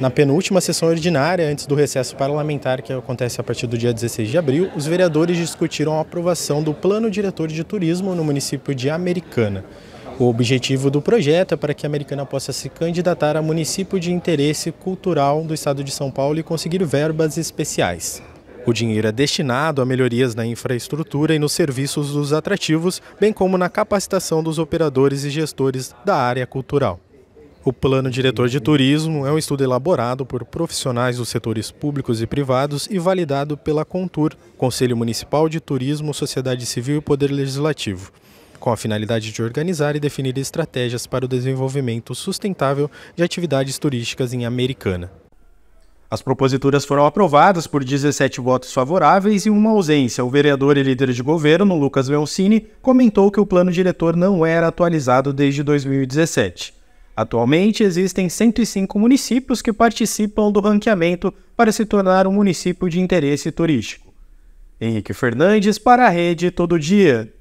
Na penúltima sessão ordinária, antes do recesso parlamentar que acontece a partir do dia 16 de abril, os vereadores discutiram a aprovação do Plano Diretor de Turismo no município de Americana. O objetivo do projeto é para que a Americana possa se candidatar a município de interesse cultural do estado de São Paulo e conseguir verbas especiais. O dinheiro é destinado a melhorias na infraestrutura e nos serviços dos atrativos, bem como na capacitação dos operadores e gestores da área cultural. O Plano Diretor de uhum. Turismo é um estudo elaborado por profissionais dos setores públicos e privados e validado pela CONTUR, Conselho Municipal de Turismo, Sociedade Civil e Poder Legislativo, com a finalidade de organizar e definir estratégias para o desenvolvimento sustentável de atividades turísticas em Americana. As proposituras foram aprovadas por 17 votos favoráveis e uma ausência. O vereador e líder de governo, Lucas Velcini, comentou que o plano diretor não era atualizado desde 2017. Atualmente existem 105 municípios que participam do ranqueamento para se tornar um município de interesse turístico. Henrique Fernandes para a Rede Todo Dia.